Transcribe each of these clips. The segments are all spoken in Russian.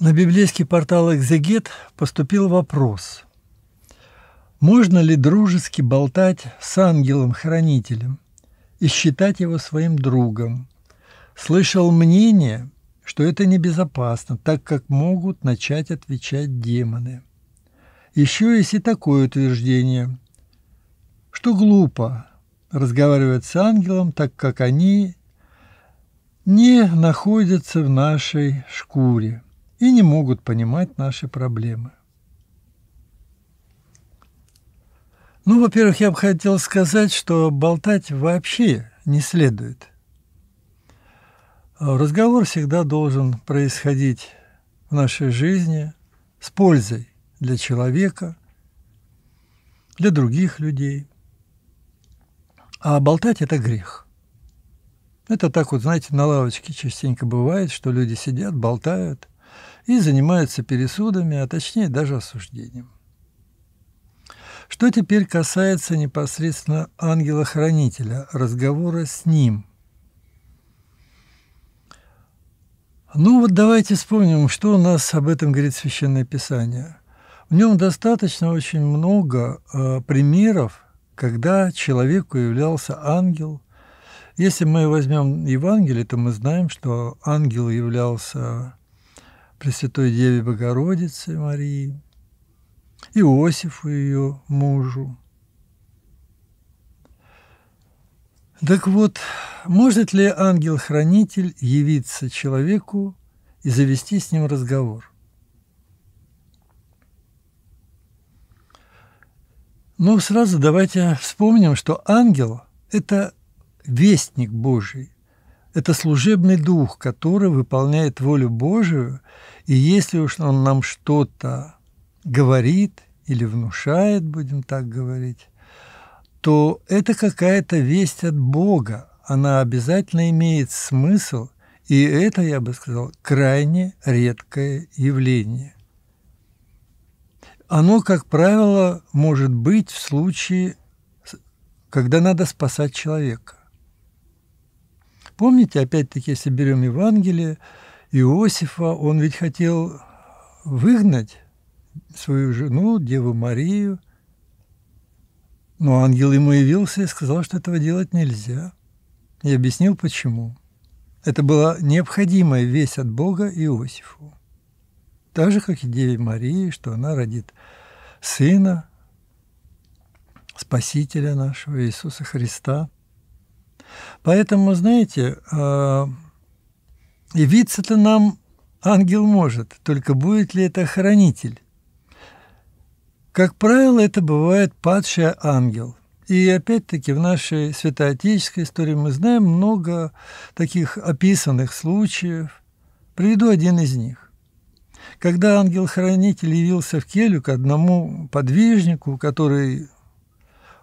На библейский портал «Экзегет» поступил вопрос. Можно ли дружески болтать с ангелом-хранителем и считать его своим другом? Слышал мнение, что это небезопасно, так как могут начать отвечать демоны. Еще есть и такое утверждение, что глупо разговаривать с ангелом, так как они не находятся в нашей шкуре – и не могут понимать наши проблемы. Ну, во-первых, я бы хотел сказать, что болтать вообще не следует. Разговор всегда должен происходить в нашей жизни с пользой для человека, для других людей. А болтать – это грех. Это так вот, знаете, на лавочке частенько бывает, что люди сидят, болтают – и занимаются пересудами, а точнее даже осуждением. Что теперь касается непосредственно ангела-хранителя, разговора с ним. Ну вот давайте вспомним, что у нас об этом говорит Священное Писание. В нем достаточно очень много э, примеров, когда человеку являлся ангел. Если мы возьмем Евангелие, то мы знаем, что ангел являлся Пресвятой Деве Богородице Марии, Иосифу ее мужу. Так вот, может ли ангел-хранитель явиться человеку и завести с ним разговор? Ну, сразу давайте вспомним, что ангел – это вестник Божий, это служебный дух, который выполняет волю Божию, и если уж он нам что-то говорит или внушает, будем так говорить, то это какая-то весть от Бога, она обязательно имеет смысл, и это, я бы сказал, крайне редкое явление. Оно, как правило, может быть в случае, когда надо спасать человека. Помните, опять-таки, если берем Евангелие, Иосифа, он ведь хотел выгнать свою жену, Деву Марию, но ангел ему явился и сказал, что этого делать нельзя. И объяснил, почему. Это была необходимая весть от Бога Иосифу. Так же, как и Деве Марии, что она родит сына, Спасителя нашего Иисуса Христа. Поэтому, знаете, а, явиться-то нам ангел может, только будет ли это хранитель? Как правило, это бывает падший ангел. И опять-таки в нашей святоотеческой истории мы знаем много таких описанных случаев. Приведу один из них. Когда ангел-хранитель явился в келью к одному подвижнику, который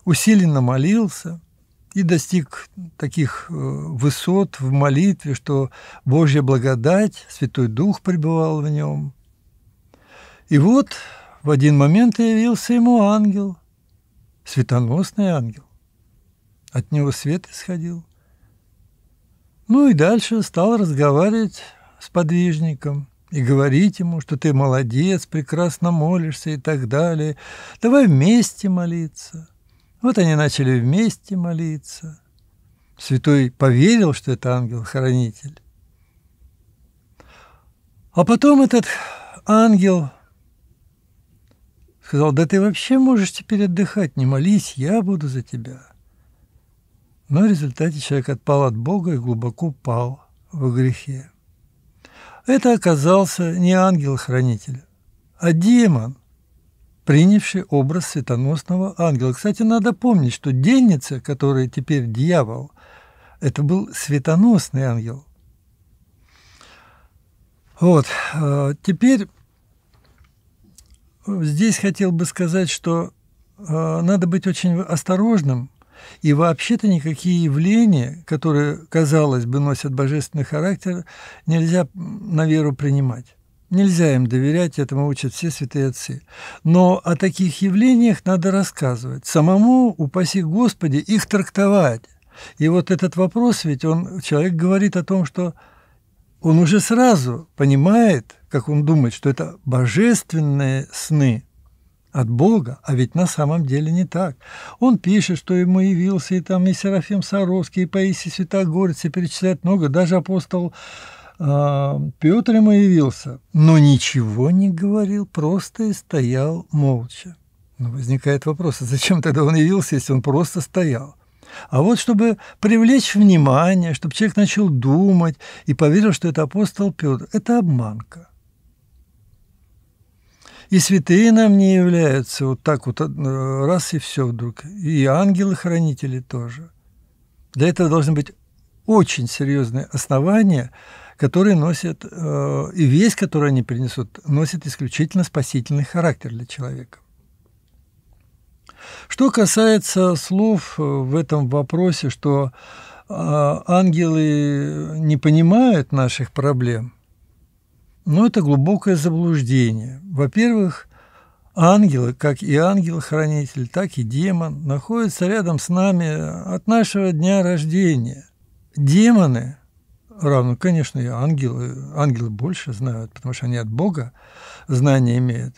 усиленно молился – и достиг таких э, высот в молитве, что Божья благодать, Святой Дух пребывал в нем. И вот в один момент явился ему ангел, светоносный ангел. От него свет исходил. Ну и дальше стал разговаривать с подвижником и говорить ему, что ты молодец, прекрасно молишься и так далее. Давай вместе молиться – вот они начали вместе молиться. Святой поверил, что это ангел-хранитель. А потом этот ангел сказал, да ты вообще можешь теперь отдыхать, не молись, я буду за тебя. Но в результате человек отпал от Бога и глубоко пал в грехе. Это оказался не ангел-хранитель, а демон, принявший образ светоносного ангела. Кстати, надо помнить, что дельница, которая теперь дьявол, это был светоносный ангел. Вот, э, теперь э, здесь хотел бы сказать, что э, надо быть очень осторожным, и вообще-то никакие явления, которые, казалось бы, носят божественный характер, нельзя на веру принимать. Нельзя им доверять, этому учат все святые отцы. Но о таких явлениях надо рассказывать. Самому, упаси Господи, их трактовать. И вот этот вопрос, ведь он, человек говорит о том, что он уже сразу понимает, как он думает, что это божественные сны от Бога, а ведь на самом деле не так. Он пишет, что ему явился и там и Серафим Саровский, и Паисий Святогорец, и перечисляет много, даже апостол а, Петр им и явился, но ничего не говорил, просто и стоял молча. Но ну, возникает вопрос, а зачем тогда он явился, если он просто стоял? А вот чтобы привлечь внимание, чтобы человек начал думать и поверил, что это апостол Петр, это обманка. И святые нам не являются вот так вот э, раз и все вдруг. И ангелы-хранители тоже. Для этого должны быть очень серьезные основания, которые носят, э, и весь, который они принесут, носит исключительно спасительный характер для человека. Что касается слов э, в этом вопросе, что э, ангелы не понимают наших проблем, ну, это глубокое заблуждение. Во-первых, ангелы, как и ангел-хранитель, так и демон, находятся рядом с нами от нашего дня рождения. Демоны – равно, конечно, ангелы, ангелы больше знают, потому что они от Бога знания имеют.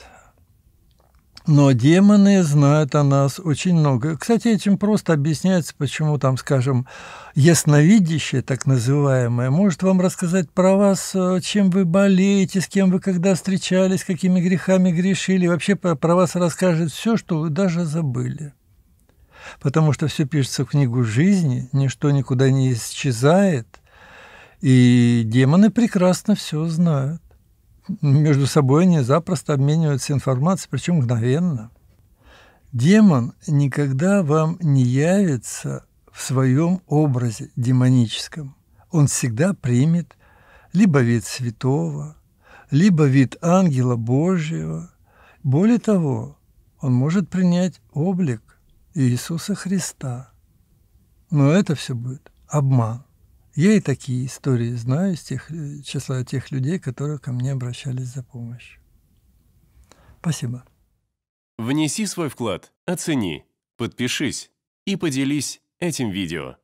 Но демоны знают о нас очень много. Кстати, этим просто объясняется, почему там, скажем, ясновидящее, так называемое, может вам рассказать про вас, э, чем вы болеете, с кем вы когда встречались, какими грехами грешили. Вообще про вас расскажет все, что вы даже забыли. Потому что все пишется в книгу жизни, ничто никуда не исчезает – и демоны прекрасно все знают. Между собой они запросто обмениваются информацией, причем мгновенно. Демон никогда вам не явится в своем образе демоническом. Он всегда примет либо вид святого, либо вид ангела Божьего. Более того, он может принять облик Иисуса Христа. Но это все будет обман. Я и такие истории знаю из тех, э, числа тех людей, которые ко мне обращались за помощью. Спасибо. Внеси свой вклад, оцени, подпишись и поделись этим видео.